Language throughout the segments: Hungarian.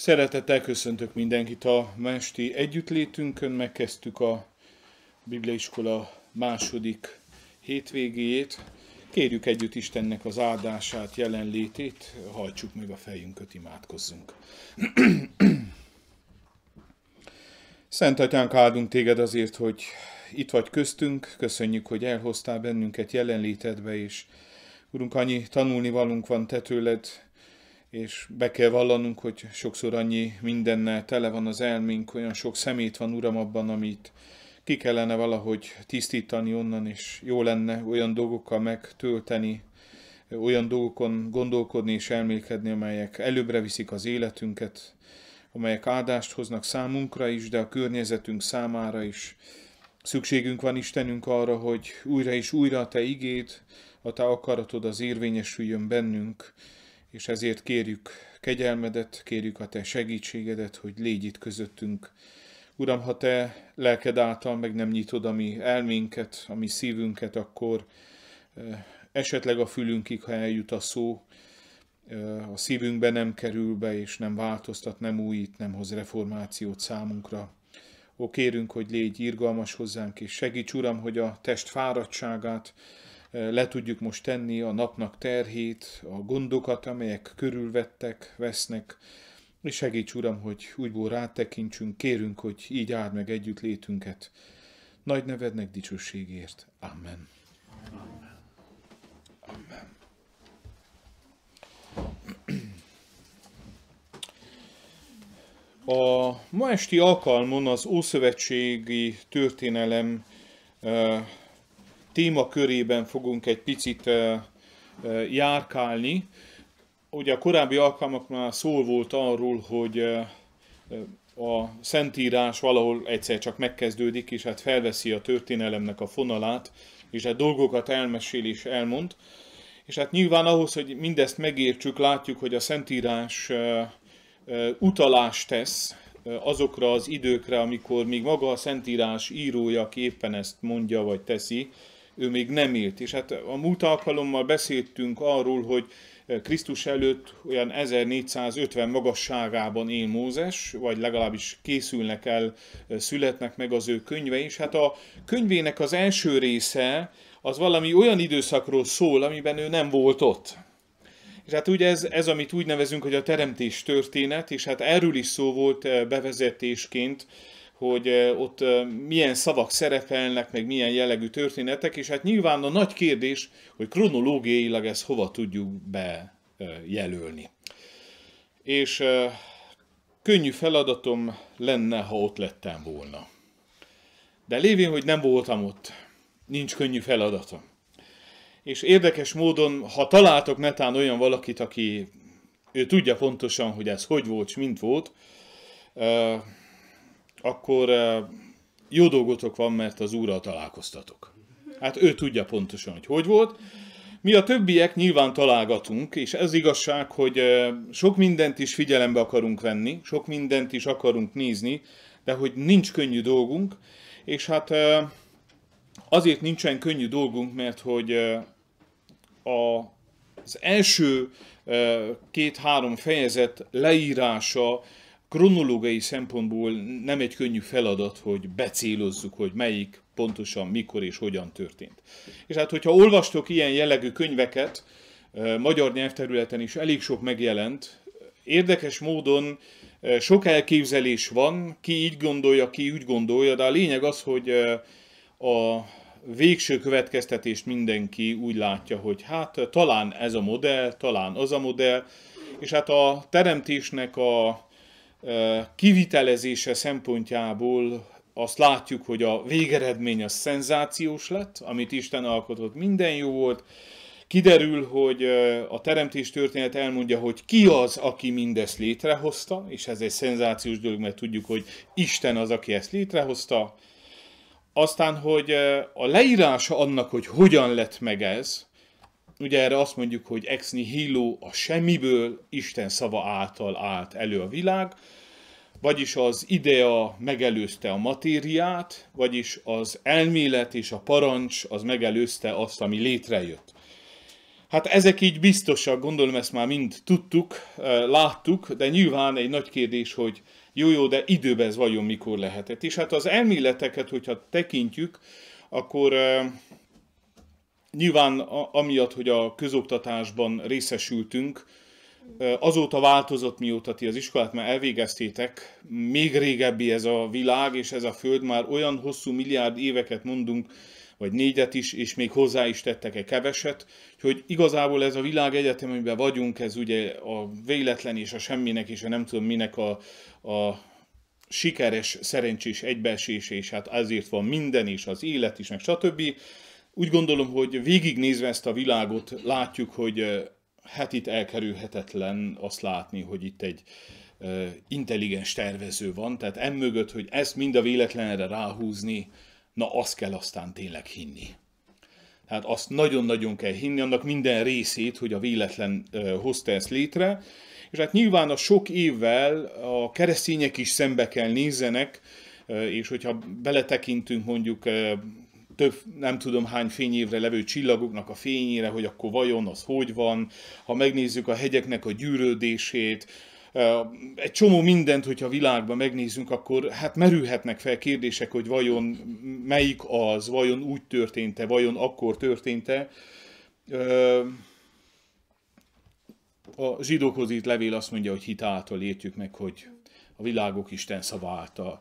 Szeretettel köszöntök mindenkit a mesti együttlétünkön. Megkezdtük a Bibliaiskola második hétvégéjét. Kérjük együtt Istennek az áldását, jelenlétét, hajtsuk meg a fejünket, imádkozzunk. Szent Atyánk, áldunk téged azért, hogy itt vagy köztünk, köszönjük, hogy elhoztál bennünket jelenlétedbe, és Urunk, annyi tanulni valunk van te tőled, és be kell vallanunk, hogy sokszor annyi mindennel tele van az elménk, olyan sok szemét van, Uram, abban, amit ki kellene valahogy tisztítani onnan, és jó lenne olyan dolgokkal megtölteni, olyan dolgokon gondolkodni és elmélkedni, amelyek előbbre viszik az életünket, amelyek áldást hoznak számunkra is, de a környezetünk számára is. Szükségünk van Istenünk arra, hogy újra és újra a Te igéd, a Te akaratod az érvényesüljön bennünk, és ezért kérjük kegyelmedet, kérjük a Te segítségedet, hogy légy itt közöttünk. Uram, ha Te lelked által meg nem nyitod a mi elménket, a mi szívünket, akkor esetleg a fülünkig, ha eljut a szó, a szívünkbe nem kerül be, és nem változtat, nem újít, nem hoz reformációt számunkra. Ó, kérünk, hogy légy irgalmas hozzánk, és segíts, Uram, hogy a test fáradtságát, le tudjuk most tenni a napnak terhét, a gondokat, amelyek körülvettek, vesznek, és segíts, Uram, hogy úgyból rátekintsünk, kérünk, hogy így áld meg együtt létünket. Nagy nevednek dicsőségért. Amen. Amen. Amen. A ma esti alkalmon az Ószövetségi Történelem témakörében fogunk egy picit járkálni. Ugye a korábbi alkalmaknál szó volt arról, hogy a Szentírás valahol egyszer csak megkezdődik, és hát felveszi a történelemnek a fonalát, és hát dolgokat elmesél és elmond. És hát nyilván ahhoz, hogy mindezt megértsük, látjuk, hogy a Szentírás utalást tesz azokra az időkre, amikor még maga a Szentírás írója, aki éppen ezt mondja vagy teszi, ő még nem élt. És hát a múlt alkalommal beszéltünk arról, hogy Krisztus előtt olyan 1450 magasságában él Mózes, vagy legalábbis készülnek el, születnek meg az ő könyve, és hát a könyvének az első része az valami olyan időszakról szól, amiben ő nem volt ott. És hát ugye ez, ez, amit úgy nevezünk, hogy a teremtés történet, és hát erről is szó volt eh, bevezetésként hogy ott milyen szavak szerepelnek, meg milyen jellegű történetek, és hát nyilván a nagy kérdés, hogy kronológiailag ezt hova tudjuk bejelölni. És könnyű feladatom lenne, ha ott lettem volna. De lévén, hogy nem voltam ott, nincs könnyű feladatom. És érdekes módon, ha találtok netán olyan valakit, aki ő tudja pontosan, hogy ez hogy volt, és mint volt, akkor eh, jó dolgotok van, mert az úrral találkoztatok. Hát ő tudja pontosan, hogy hogy volt. Mi a többiek nyilván találgatunk, és ez igazság, hogy eh, sok mindent is figyelembe akarunk venni, sok mindent is akarunk nézni, de hogy nincs könnyű dolgunk, és hát eh, azért nincsen könnyű dolgunk, mert hogy a, az első két-három fejezet leírása kronológiai szempontból nem egy könnyű feladat, hogy becélozzuk, hogy melyik pontosan mikor és hogyan történt. És hát, hogyha olvastok ilyen jellegű könyveket, magyar nyelvterületen is elég sok megjelent, érdekes módon sok elképzelés van, ki így gondolja, ki úgy gondolja, de a lényeg az, hogy a végső következtetést mindenki úgy látja, hogy hát talán ez a modell, talán az a modell, és hát a teremtésnek a kivitelezése szempontjából azt látjuk, hogy a végeredmény a szenzációs lett, amit Isten alkotott, minden jó volt. Kiderül, hogy a teremtés történet elmondja, hogy ki az, aki mindezt létrehozta, és ez egy szenzációs dolog, mert tudjuk, hogy Isten az, aki ezt létrehozta. Aztán, hogy a leírása annak, hogy hogyan lett meg ez, Ugye erre azt mondjuk, hogy ex nihilo a semmiből Isten szava által állt elő a világ, vagyis az idea megelőzte a matériát, vagyis az elmélet és a parancs az megelőzte azt, ami létrejött. Hát ezek így biztosak, gondolom ezt már mind tudtuk, eh, láttuk, de nyilván egy nagy kérdés, hogy jó-jó, de időben ez vajon mikor lehetett. És hát az elméleteket, hogyha tekintjük, akkor eh, Nyilván a, amiatt, hogy a közoktatásban részesültünk, azóta változott, mióta ti az iskolát már elvégeztétek, még régebbi ez a világ és ez a föld, már olyan hosszú milliárd éveket mondunk, vagy négyet is, és még hozzá is tettek egy keveset, hogy igazából ez a világ egyetem, amiben vagyunk, ez ugye a véletlen és a semminek és a nem tudom minek a, a sikeres, szerencsés egybeesése, és hát ezért van minden is, az élet is, meg stb. Úgy gondolom, hogy végignézve ezt a világot látjuk, hogy hát itt elkerülhetetlen azt látni, hogy itt egy intelligens tervező van, tehát emögött, hogy ezt mind a véletlenre ráhúzni, na azt kell aztán tényleg hinni. Tehát azt nagyon-nagyon kell hinni, annak minden részét, hogy a véletlen hozta ezt létre, és hát nyilván a sok évvel a keresztények is szembe kell nézzenek, és hogyha beletekintünk mondjuk több nem tudom hány fényévre levő csillagoknak a fényére, hogy akkor vajon az hogy van, ha megnézzük a hegyeknek a gyűrődését, egy csomó mindent, hogyha a világban megnézzünk, akkor hát merülhetnek fel kérdések, hogy vajon melyik az, vajon úgy történt-e, vajon akkor történt-e. A zsidókhoz itt levél azt mondja, hogy hitáltal értjük meg, hogy a világok Isten szava által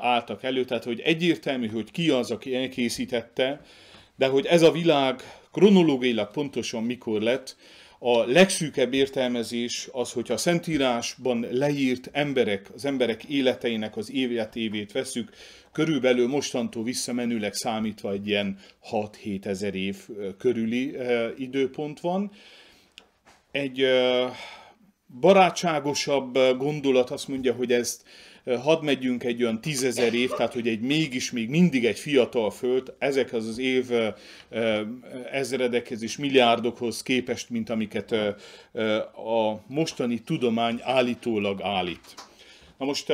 álltak elő. Tehát, hogy egyértelmű, hogy ki az, aki elkészítette, de hogy ez a világ kronológiailag pontosan mikor lett, a legszűkebb értelmezés az, hogy a Szentírásban leírt emberek, az emberek életeinek az évét veszük, körülbelül mostantól visszamenőleg számítva egy ilyen 6-7 ezer év körüli időpont van. Egy barátságosabb eh, gondolat azt mondja, hogy ezt eh, hadd megyünk egy olyan tízezer év, tehát hogy egy mégis még mindig egy fiatal föld, ezek az az év eh, ezredekhez és milliárdokhoz képest, mint amiket a mostani tudomány állítólag állít. Na most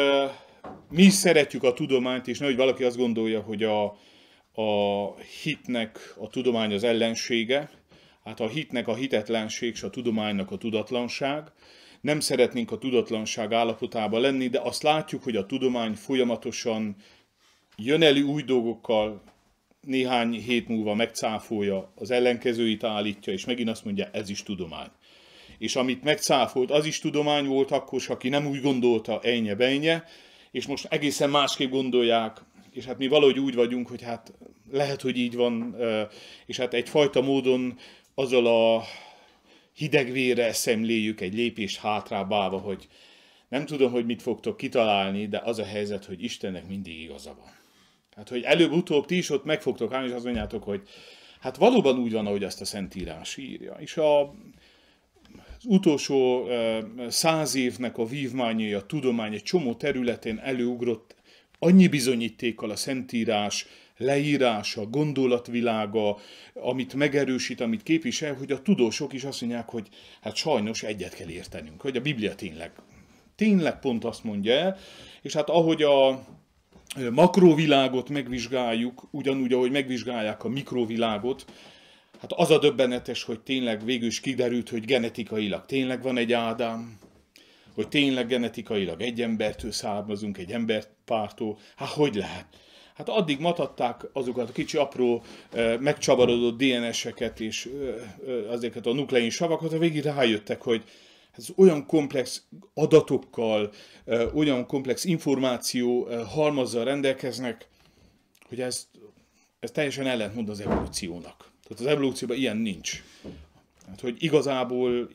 mi is szeretjük a tudományt, és nehogy valaki azt gondolja, hogy a, a hitnek a tudomány az ellensége, hát a hitnek a hitetlenség és a tudománynak a tudatlanság, nem szeretnénk a tudatlanság állapotába lenni, de azt látjuk, hogy a tudomány folyamatosan jön elő új dolgokkal, néhány hét múlva megcáfolja, az ellenkezőit állítja, és megint azt mondja, ez is tudomány. És amit megcáfolt, az is tudomány volt akkor, aki nem úgy gondolta, ennye benye, és most egészen másképp gondolják, és hát mi valahogy úgy vagyunk, hogy hát lehet, hogy így van, és hát egyfajta módon azzal a hidegvére szemléljük, egy lépést hátrább állva, hogy nem tudom, hogy mit fogtok kitalálni, de az a helyzet, hogy Istennek mindig igaza van. Hát, hogy előbb-utóbb ti is ott meg fogtok állni, és azt mondjátok, hogy hát valóban úgy van, ahogy azt a Szentírás írja. És a, az utolsó száz évnek a vívmányai, a tudomány egy csomó területén előugrott annyi bizonyítékkal a Szentírás, leírása, gondolatvilága, amit megerősít, amit képvisel, hogy a tudósok is azt mondják, hogy hát sajnos egyet kell értenünk, hogy a Biblia tényleg, tényleg pont azt mondja el, és hát ahogy a makrovilágot megvizsgáljuk, ugyanúgy, ahogy megvizsgálják a mikrovilágot, hát az a döbbenetes, hogy tényleg végül is kiderült, hogy genetikailag tényleg van egy Ádám, hogy tényleg genetikailag egy embertől származunk, egy pártól, hát hogy lehet? hát addig matatták azokat a kicsi apró megcsavarodott DNS-eket és azokat hát a nuklein savakat, a végig rájöttek, hogy ez olyan komplex adatokkal, olyan komplex információ halmazzal rendelkeznek, hogy ez, ez teljesen ellentmond az evolúciónak. Tehát az evolúcióban ilyen nincs. Hát, hogy igazából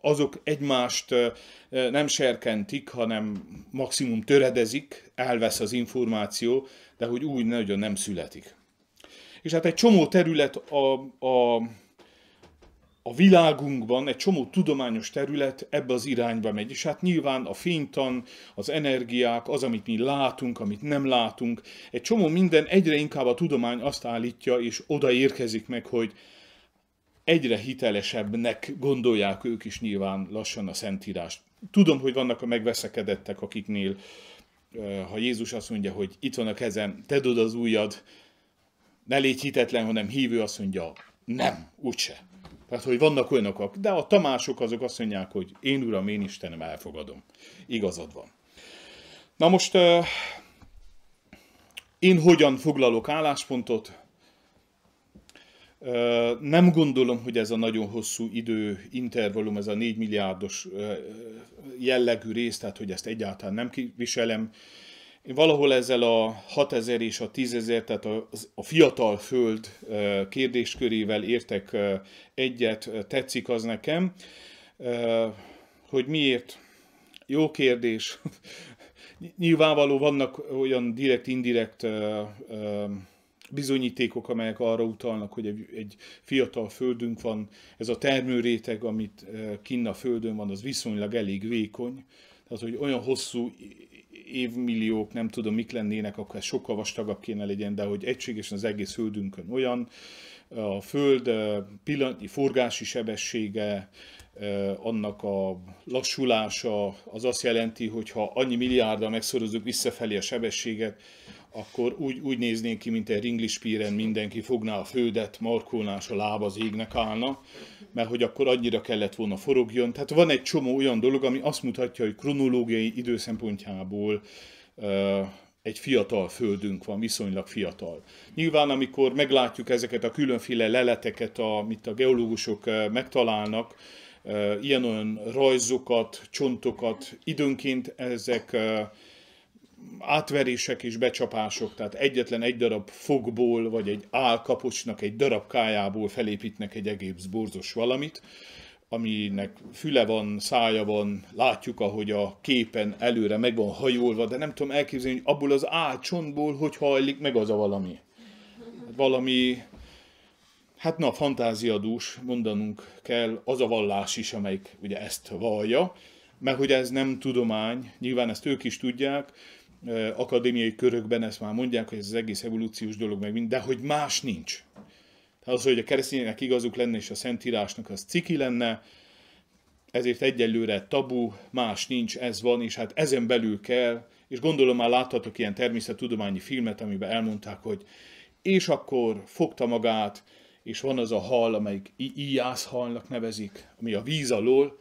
azok egymást nem serkentik, hanem maximum töredezik, elvesz az információ, de hogy úgy nagyon nem születik. És hát egy csomó terület a, a, a világunkban, egy csomó tudományos terület ebbe az irányba megy. És hát nyilván a fénytan, az energiák, az, amit mi látunk, amit nem látunk, egy csomó minden egyre inkább a tudomány azt állítja, és oda érkezik meg, hogy egyre hitelesebbnek gondolják ők is nyilván lassan a Szentírást. Tudom, hogy vannak a megveszekedettek, akiknél ha Jézus azt mondja, hogy itt van a kezem, tedd oda az ujjad, ne légy hitetlen, hanem hívő azt mondja, nem, úgyse. Tehát, hogy vannak olyanok, de a tamások azok azt mondják, hogy én Uram, én Istenem, elfogadom. Igazad van. Na most én hogyan foglalok álláspontot? Nem gondolom, hogy ez a nagyon hosszú idő intervallum, ez a 4 milliárdos jellegű rész, tehát hogy ezt egyáltalán nem kiviselem. Én valahol ezzel a 6000 és a 10000, tehát a, fiatal föld kérdéskörével értek egyet, tetszik az nekem, hogy miért. Jó kérdés. Nyilvánvaló vannak olyan direkt-indirekt bizonyítékok, amelyek arra utalnak, hogy egy, egy fiatal földünk van, ez a termőréteg, amit eh, kinn a földön van, az viszonylag elég vékony, tehát hogy olyan hosszú évmilliók, nem tudom mik lennének, akkor ez sokkal vastagabb kéne legyen, de hogy egységesen az egész földünkön olyan, a föld eh, pillanatnyi forgási sebessége, eh, annak a lassulása az azt jelenti, hogy ha annyi milliárdal megszorozzuk visszafelé a sebességet, akkor úgy, úgy néznénk ki, mint egy ringlispíren mindenki fogná a földet, markolná, és a láb az égnek állna, mert hogy akkor annyira kellett volna forogjon. Tehát van egy csomó olyan dolog, ami azt mutatja, hogy kronológiai időszempontjából egy fiatal földünk van, viszonylag fiatal. Nyilván, amikor meglátjuk ezeket a különféle leleteket, amit a geológusok megtalálnak, ilyen-olyan rajzokat, csontokat, időnként ezek átverések és becsapások, tehát egyetlen egy darab fogból, vagy egy álkapocsnak egy darab kájából felépítnek egy egész borzos valamit, aminek füle van, szája van, látjuk, ahogy a képen előre meg van hajolva, de nem tudom elképzelni, hogy abból az álcsontból hogy hajlik meg az a valami. Hát valami, hát na, fantáziadús, mondanunk kell, az a vallás is, amelyik ugye ezt vallja, mert hogy ez nem tudomány, nyilván ezt ők is tudják, akadémiai körökben ezt már mondják, hogy ez az egész evolúciós dolog, meg mind, de hogy más nincs. Tehát az, hogy a keresztényeknek igazuk lenne, és a szentírásnak az ciki lenne, ezért egyelőre tabu, más nincs, ez van, és hát ezen belül kell, és gondolom már láthatok ilyen természettudományi filmet, amiben elmondták, hogy és akkor fogta magát, és van az a hal, amelyik íjász halnak nevezik, ami a víz alól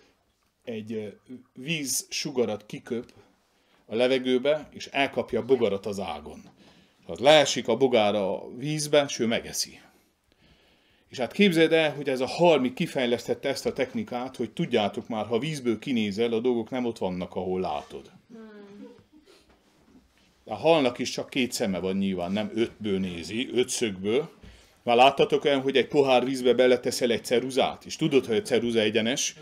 egy víz sugarat kiköp, a levegőbe, és elkapja a bogarat az ágon. Tehát leesik a bogára a vízbe, és ő megeszi. És hát képzeld el, hogy ez a halmi kifejlesztette ezt a technikát, hogy tudjátok már, ha vízből kinézel, a dolgok nem ott vannak, ahol látod. A halnak is csak két szeme van nyilván, nem ötből nézi, ötszögből. Már láttatok olyan, hogy egy pohár vízbe beleteszel egy ceruzát, és tudod, hogy a ceruza egyenes,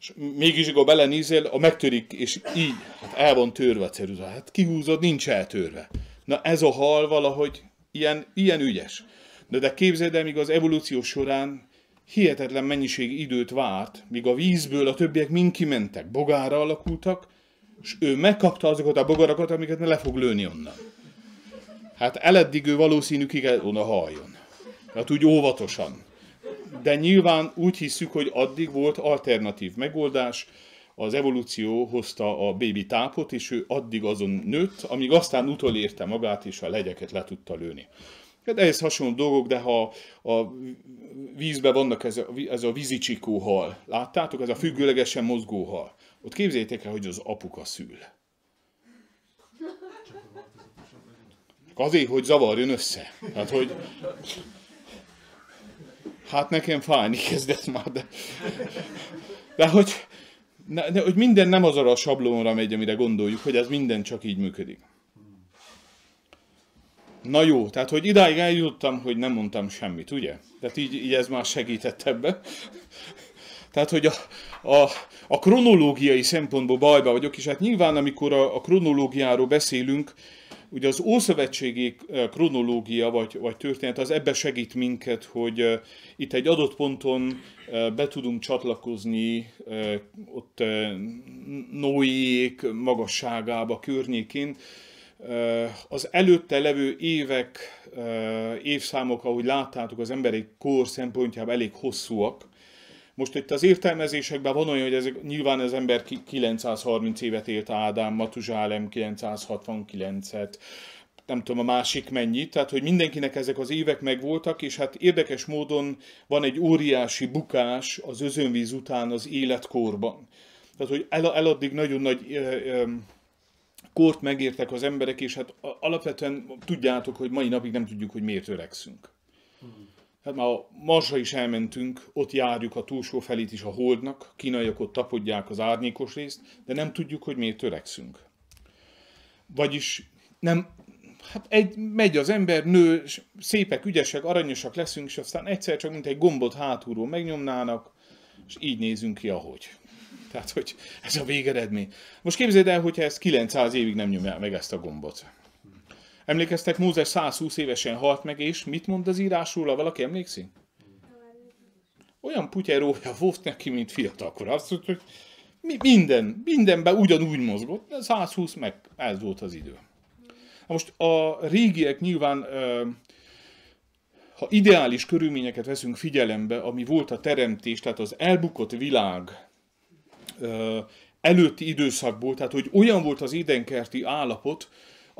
és mégis, ha belenézel, a megtörik, és így, hát el van törve a ceruza. Hát kihúzod, nincs eltörve. Na ez a hal valahogy ilyen, ilyen ügyes. De de képzeld el, míg az evolúció során hihetetlen mennyiség időt várt, míg a vízből a többiek mind kimentek, bogára alakultak, és ő megkapta azokat a bogarakat, amiket le fog lőni onnan. Hát eleddig ő valószínű ki kell volna Hát úgy óvatosan de nyilván úgy hiszük, hogy addig volt alternatív megoldás, az evolúció hozta a bébi tápot, és ő addig azon nőtt, amíg aztán utolérte magát, és a legyeket le tudta lőni. Hát ehhez hasonló dolgok, de ha a vízben vannak ez a, ez a vízicsikó hal, láttátok? Ez a függőlegesen mozgó hal. Ott képzeljétek el, hogy az apuka szül. Azért, hogy zavarjon össze. Tehát, hogy Hát nekem fájni kezdett már, de... De hogy, ne, de, hogy minden nem az arra a sablónra megy, amire gondoljuk, hogy ez minden csak így működik. Na jó, tehát hogy idáig eljutottam, hogy nem mondtam semmit, ugye? Tehát így, így ez már segített ebbe. Tehát, hogy a, a, a kronológiai szempontból bajba vagyok, és hát nyilván, amikor a, a kronológiáról beszélünk, Ugye az ószövetségi eh, kronológia vagy, vagy történet az ebbe segít minket, hogy eh, itt egy adott ponton eh, be tudunk csatlakozni ott Noéjék magasságába, környékén, az előtte levő évek, évszámok, ahogy láttátok, az emberi kor szempontjából elég hosszúak, most itt az értelmezésekben van olyan, hogy ezek, nyilván az ember 930 évet élt Ádám, Matuzsálem 969-et, nem tudom, a másik mennyit, tehát hogy mindenkinek ezek az évek megvoltak, és hát érdekes módon van egy óriási bukás az özönvíz után az életkorban. Tehát, hogy el, eladdig nagyon nagy ö, ö, kort megértek az emberek, és hát alapvetően tudjátok, hogy mai napig nem tudjuk, hogy miért öregszünk. Hmm. Hát már a Marsra is elmentünk, ott járjuk a túlsó felét is a holdnak, kínaiak ott tapodják az árnyékos részt, de nem tudjuk, hogy miért törekszünk. Vagyis nem, hát egy, megy az ember, nő, szépek, ügyesek, aranyosak leszünk, és aztán egyszer csak mint egy gombot hátulról megnyomnának, és így nézünk ki, ahogy. Tehát, hogy ez a végeredmény. Most képzeld el, hogyha ezt 900 évig nem nyomja meg ezt a gombot. Emlékeztek, Mózes 120 évesen halt meg, és mit mond az írás róla? Valaki emlékszik? Olyan putyerója volt neki, mint fiatalkor. Azt mondta, hogy mi, minden, mindenben ugyanúgy mozgott, de 120 meg, ez volt az idő. Na most a régiek nyilván, ha ideális körülményeket veszünk figyelembe, ami volt a teremtés, tehát az elbukott világ előtti időszakból, tehát hogy olyan volt az édenkerti állapot,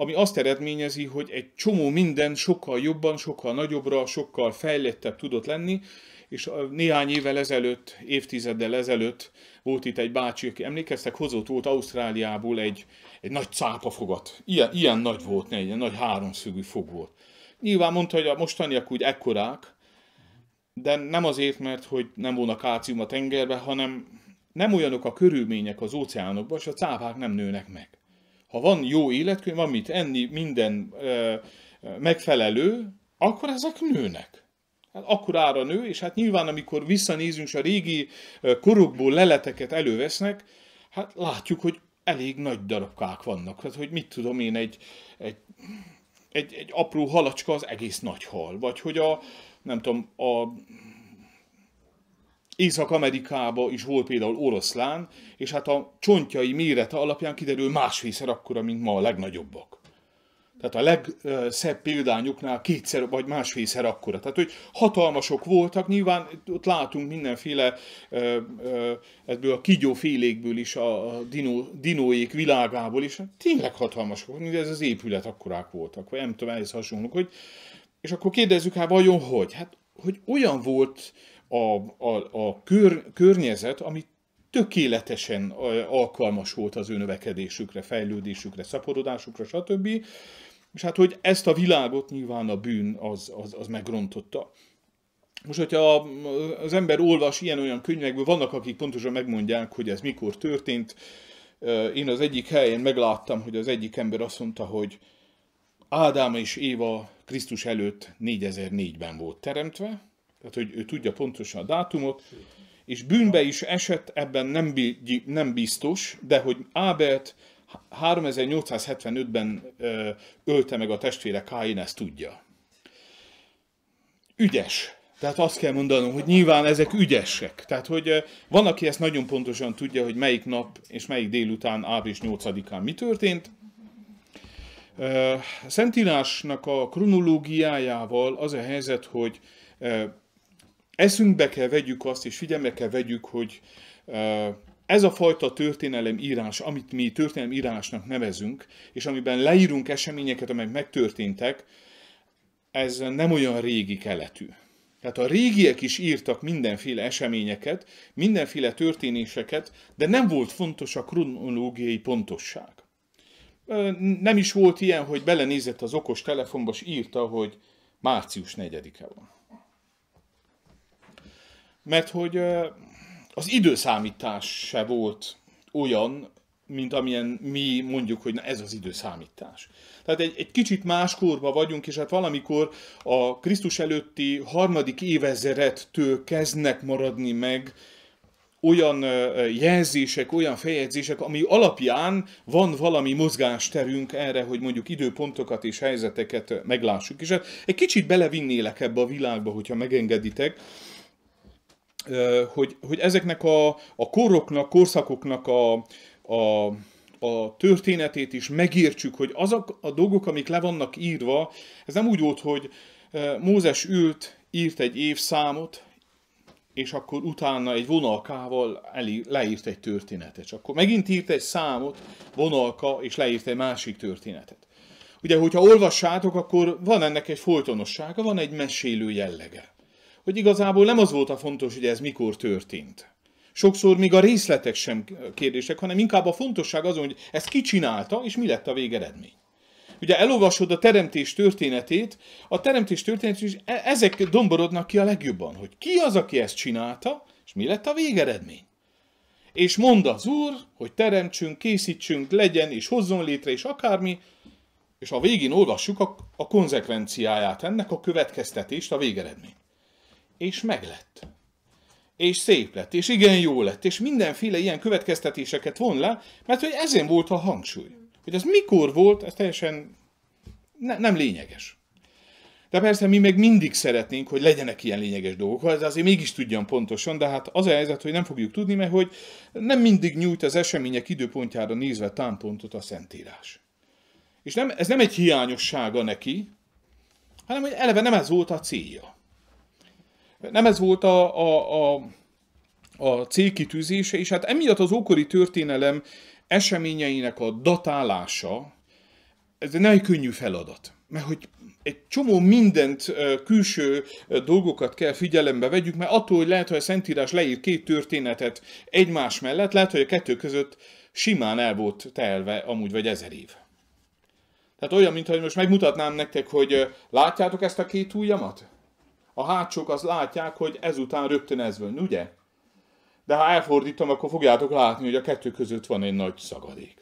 ami azt eredményezi, hogy egy csomó minden sokkal jobban, sokkal nagyobbra, sokkal fejlettebb tudott lenni, és néhány évvel ezelőtt, évtizeddel ezelőtt volt itt egy bácsi, aki emlékeztek, hozott volt Ausztráliából egy, egy nagy cápafogat. Ilyen, ilyen nagy volt, ne, ilyen nagy háromszögű fog volt. Nyilván mondta, hogy a mostaniak úgy ekkorák, de nem azért, mert hogy nem volna kácium a tengerbe, hanem nem olyanok a körülmények az óceánokban, és a cápák nem nőnek meg ha van jó életkönyv, van mit enni, minden e, megfelelő, akkor ezek nőnek. Hát ára nő, és hát nyilván, amikor visszanézünk, és a régi korokból leleteket elővesznek, hát látjuk, hogy elég nagy darabkák vannak. Hát, hogy mit tudom én, egy, egy, egy, egy apró halacska az egész nagy hal. Vagy hogy a, nem tudom, a észak amerikában is volt például oroszlán, és hát a csontjai mérete alapján kiderül másfélszer akkora, mint ma a legnagyobbak. Tehát a legszebb példányoknál kétszer vagy másfélszer akkora. Tehát, hogy hatalmasok voltak, nyilván ott látunk mindenféle ebből a kigyófélékből is, a dinó, dinóék világából is, hát tényleg hatalmasok, voltak, ez az épület akkorák voltak, vagy nem tudom, ehhez hasonlók, hogy és akkor kérdezzük hát vajon hogy? Hát, hogy olyan volt a, a, a kör, környezet, ami tökéletesen alkalmas volt az ő növekedésükre, fejlődésükre, szaporodásukra, stb. És hát, hogy ezt a világot nyilván a bűn az, az, az megrontotta. Most, hogyha az ember olvas ilyen-olyan könyvekből, vannak, akik pontosan megmondják, hogy ez mikor történt. Én az egyik helyen megláttam, hogy az egyik ember azt mondta, hogy Ádám és Éva Krisztus előtt 4004-ben volt teremtve, tehát, hogy ő tudja pontosan a dátumot, és bűnbe is esett, ebben nem, bí, nem biztos, de hogy Ábert 3875-ben ölte meg a testvére Káin, ezt tudja. Ügyes. Tehát azt kell mondanom, hogy nyilván ezek ügyesek. Tehát, hogy van, aki ezt nagyon pontosan tudja, hogy melyik nap és melyik délután, április 8-án mi történt. Szentírásnak a kronológiájával az a helyzet, hogy eszünkbe kell vegyük azt, és figyelme kell vegyük, hogy ez a fajta történelem írás, amit mi történelem írásnak nevezünk, és amiben leírunk eseményeket, amelyek megtörténtek, ez nem olyan régi keletű. Tehát a régiek is írtak mindenféle eseményeket, mindenféle történéseket, de nem volt fontos a kronológiai pontosság. Nem is volt ilyen, hogy belenézett az okos telefonba, és írta, hogy március 4-e van mert hogy az időszámítás se volt olyan, mint amilyen mi mondjuk, hogy na ez az időszámítás. Tehát egy, egy kicsit más korba vagyunk, és hát valamikor a Krisztus előtti harmadik évezerettől kezdnek maradni meg olyan jelzések, olyan feljegyzések, ami alapján van valami mozgásterünk erre, hogy mondjuk időpontokat és helyzeteket meglássuk. És hát egy kicsit belevinnélek ebbe a világba, hogyha megengeditek hogy, hogy ezeknek a, a koroknak, korszakoknak a, a, a történetét is megértsük, hogy azok a dolgok, amik le vannak írva, ez nem úgy volt, hogy Mózes ült, írt egy évszámot, és akkor utána egy vonalkával elír, leírt egy történetet. És akkor megint írt egy számot, vonalka, és leírt egy másik történetet. Ugye, hogyha olvassátok, akkor van ennek egy folytonossága, van egy mesélő jellege hogy igazából nem az volt a fontos, hogy ez mikor történt. Sokszor még a részletek sem kérdések, hanem inkább a fontosság azon, hogy ezt ki csinálta, és mi lett a végeredmény. Ugye elolvasod a teremtés történetét, a teremtés történetét, is e- ezek domborodnak ki a legjobban, hogy ki az, aki ezt csinálta, és mi lett a végeredmény. És mond az Úr, hogy teremtsünk, készítsünk, legyen, és hozzon létre, és akármi, és a végén olvassuk a, a konzekvenciáját ennek, a következtetést, a végeredmény és meglett. És szép lett, és igen jó lett, és mindenféle ilyen következtetéseket von le, mert hogy ezén volt a hangsúly. Hogy az mikor volt, ez teljesen ne, nem lényeges. De persze mi meg mindig szeretnénk, hogy legyenek ilyen lényeges dolgok, ez azért mégis tudjam pontosan, de hát az a helyzet, hogy nem fogjuk tudni, mert hogy nem mindig nyújt az események időpontjára nézve támpontot a Szentírás. És nem, ez nem egy hiányossága neki, hanem hogy eleve nem ez volt a célja. Nem ez volt a, a, a, a célkitűzése, és hát emiatt az ókori történelem eseményeinek a datálása, ez egy könnyű feladat. Mert hogy egy csomó mindent, külső dolgokat kell figyelembe vegyük, mert attól, hogy lehet, hogy a Szentírás leír két történetet egymás mellett, lehet, hogy a kettő között simán el volt telve amúgy vagy ezer év. Tehát olyan, mintha most megmutatnám nektek, hogy látjátok ezt a két ujjamat? A hátsók azt látják, hogy ezután rögtön ez van, ugye? De ha elfordítom, akkor fogjátok látni, hogy a kettő között van egy nagy szagadék.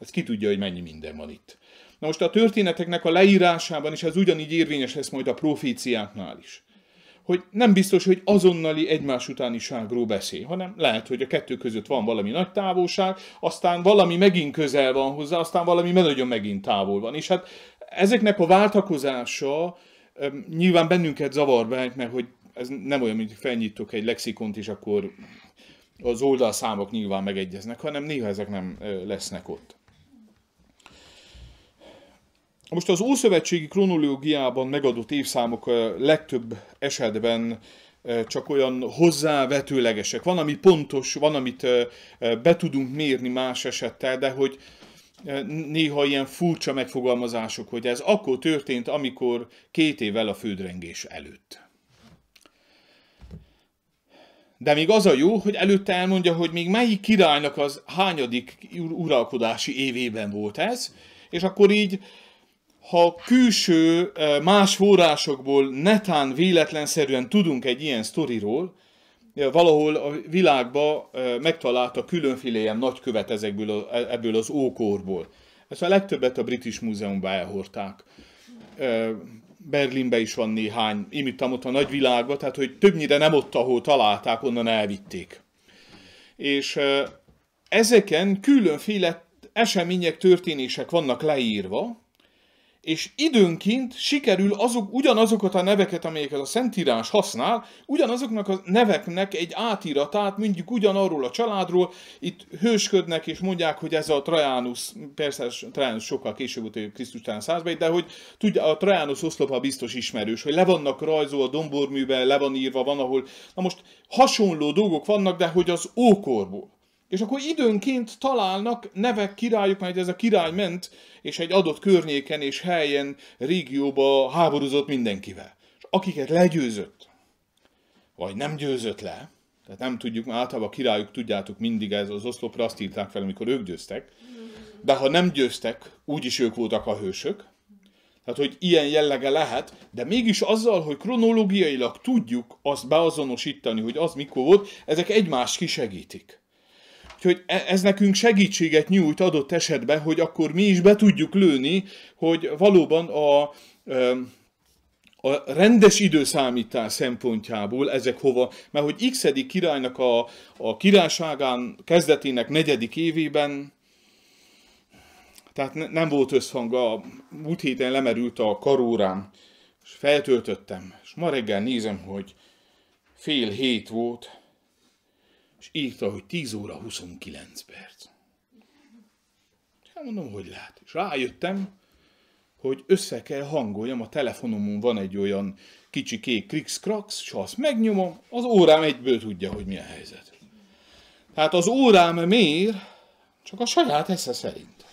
Ez ki tudja, hogy mennyi minden van itt. Na most a történeteknek a leírásában is ez ugyanígy érvényes lesz majd a proféciáknál is. Hogy nem biztos, hogy azonnali egymás utániságról beszél, hanem lehet, hogy a kettő között van valami nagy távolság, aztán valami megint közel van hozzá, aztán valami nagyon megint távol van. És hát ezeknek a váltakozása Nyilván bennünket be, mert hogy ez nem olyan, mint felnyitok egy lexikont, és akkor az oldalszámok nyilván megegyeznek, hanem néha ezek nem lesznek ott. Most az Ószövetségi kronológiában megadott évszámok legtöbb esetben csak olyan hozzávetőlegesek. Van, ami pontos, van, amit be tudunk mérni más esettel, de hogy néha ilyen furcsa megfogalmazások, hogy ez akkor történt, amikor két évvel a földrengés előtt. De még az a jó, hogy előtte elmondja, hogy még melyik királynak az hányadik uralkodási évében volt ez, és akkor így, ha külső eh, más forrásokból netán véletlenszerűen tudunk egy ilyen sztoriról, valahol a világba megtalálta ilyen nagykövet ezekből a, e, ebből az ókorból. Ezt a legtöbbet a British Múzeumban elhordták. Berlinbe is van néhány, imittam ott a nagyvilágba, tehát hogy többnyire nem ott, ahol találták, onnan elvitték. És ezeken különféle események, történések vannak leírva, és időnként sikerül azok, ugyanazokat a neveket, amelyeket a Szentírás használ, ugyanazoknak a neveknek egy átiratát, mondjuk ugyanarról a családról, itt hősködnek és mondják, hogy ez a Trajanus, persze Trajanus sokkal később volt, Krisztus után százban, de hogy tudja, a Trajanus oszlopa biztos ismerős, hogy le vannak rajzó a domborműben, le van írva, van ahol, na most hasonló dolgok vannak, de hogy az ókorból. És akkor időnként találnak nevek királyok, mert ez a király ment, és egy adott környéken és helyen, régióba háborúzott mindenkivel. És akiket legyőzött, vagy nem győzött le, tehát nem tudjuk, mert általában a királyok, tudjátok, mindig ez az oszlopra azt írták fel, amikor ők győztek, de ha nem győztek, úgyis ők voltak a hősök, tehát, hogy ilyen jellege lehet, de mégis azzal, hogy kronológiailag tudjuk azt beazonosítani, hogy az mikor volt, ezek egymást kisegítik. Úgyhogy e, ez nekünk segítséget nyújt adott esetben, hogy akkor mi is be tudjuk lőni, hogy valóban a, a rendes időszámítás szempontjából ezek hova, mert hogy x királynak a, a királyságán kezdetének negyedik évében tehát nem volt összhang, a múlt héten lemerült a karórám, és feltöltöttem, és ma reggel nézem, hogy fél hét volt, és írta, hogy 10 óra 29 perc. Hát mondom, hogy lát. És rájöttem, hogy össze kell hangoljam, a telefonomon van egy olyan kicsi kék krikszkrax, és ha azt megnyomom, az órám egyből tudja, hogy mi a helyzet. Tehát az órám mér, csak a saját esze szerint.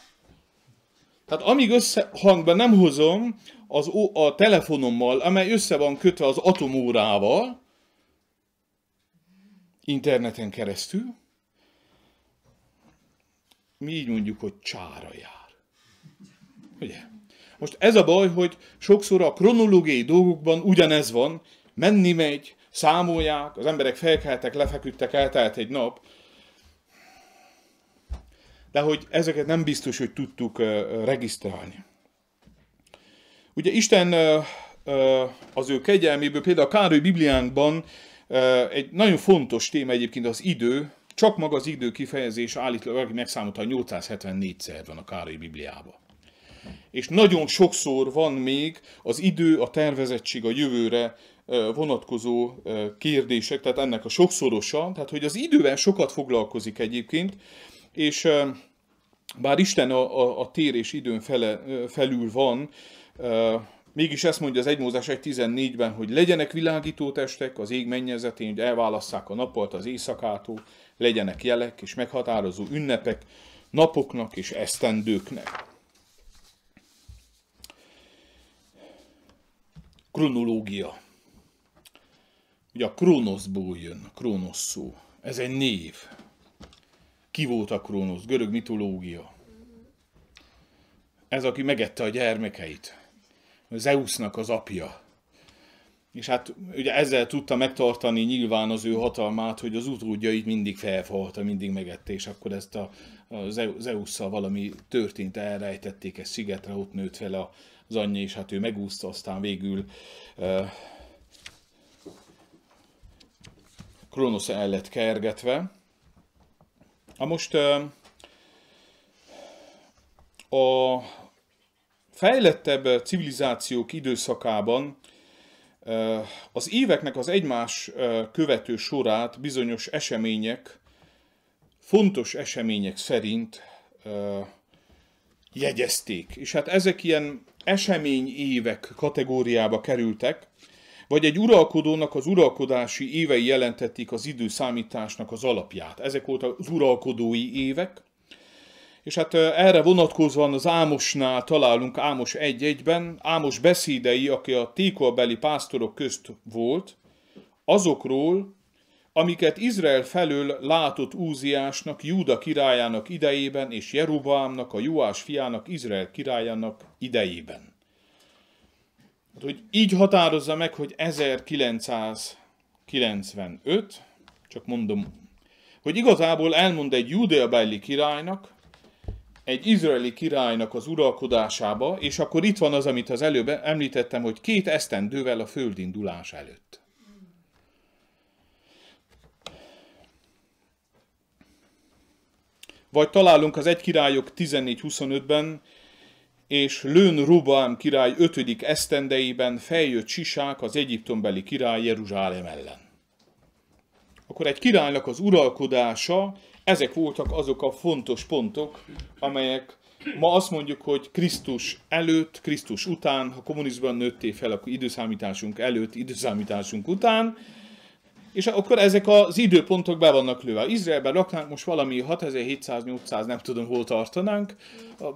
Tehát amíg összehangban nem hozom az, a telefonommal, amely össze van kötve az atomórával, interneten keresztül, mi így mondjuk, hogy csára jár. Ugye? Most ez a baj, hogy sokszor a kronológiai dolgokban ugyanez van, menni megy, számolják, az emberek felkeltek, lefeküdtek, eltelt egy nap, de hogy ezeket nem biztos, hogy tudtuk regisztrálni. Ugye Isten az ő kegyelméből, például a Károly Bibliánkban egy nagyon fontos téma egyébként az idő, csak maga az idő kifejezés állítólag, aki megszámolta, 874-szer van a Károly Bibliában. És nagyon sokszor van még az idő, a tervezettség, a jövőre vonatkozó kérdések, tehát ennek a sokszorosa, tehát hogy az idővel sokat foglalkozik egyébként, és bár Isten a, a, a tér és időn fele, felül van, Mégis ezt mondja az 1 Mózes 1.14-ben, hogy legyenek világító testek az ég mennyezetén, hogy elválasszák a napot az éjszakától, legyenek jelek és meghatározó ünnepek napoknak és esztendőknek. Kronológia. Ugye a Kronoszból jön a Kronosz szó. Ez egy név. Ki volt a Kronosz? Görög mitológia. Ez, aki megette a gyermekeit Zeusnak az apja. És hát ugye ezzel tudta megtartani nyilván az ő hatalmát, hogy az utódjait mindig felfalta, mindig megette, és akkor ezt a, a zeus valami történt, elrejtették ezt szigetre, ott nőtt vele az anyja, és hát ő megúszta, aztán végül uh, Kronosz el lett kergetve. Ha most uh, a fejlettebb eh, civilizációk időszakában eh, az éveknek az egymás eh, követő sorát bizonyos események, fontos események szerint jegyezték. És hát ezek ilyen esemény évek kategóriába kerültek, vagy egy uralkodónak az uralkodási évei jelentették az időszámításnak az alapját. Ezek voltak az uralkodói évek, és hát erre vonatkozóan az Ámosnál találunk Ámos 1.1-ben, Ámos beszédei, aki a tékolbeli pásztorok közt volt, azokról, amiket Izrael felől látott Úziásnak, Júda királyának idejében, és Jerubámnak, a Jóás fiának, Izrael királyának idejében. Hát, hogy így határozza meg, hogy 1995, csak mondom, hogy igazából elmond egy Judea királynak, egy izraeli királynak az uralkodásába, és akkor itt van az, amit az előbb említettem, hogy két esztendővel a földindulás előtt. Vagy találunk az egy királyok 14-25-ben, és Lőn Rubám király 5. esztendeiben feljött sisák az egyiptombeli király Jeruzsálem ellen. Akkor egy királynak az uralkodása ezek voltak azok a fontos pontok, amelyek ma azt mondjuk, hogy Krisztus előtt, Krisztus után, ha kommunizmusban nőtté fel, akkor időszámításunk előtt, időszámításunk után, és akkor ezek az időpontok be vannak lőve. Izraelben laknánk most valami 6700-800, nem tudom hol tartanánk,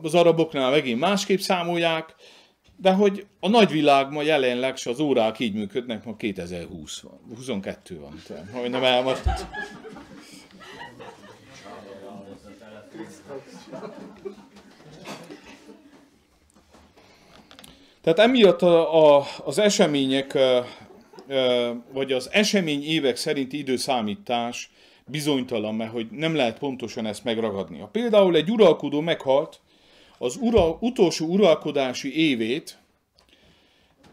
az araboknál megint másképp számolják, de hogy a nagyvilág ma jelenleg és az órák így működnek, ma 2020 van, 22 van, tehát, hogy nem elmaradt. Tehát emiatt a, a, az események, vagy az esemény évek szerinti időszámítás bizonytalan, mert hogy nem lehet pontosan ezt megragadni. Ha például egy uralkodó meghalt, az ura, utolsó uralkodási évét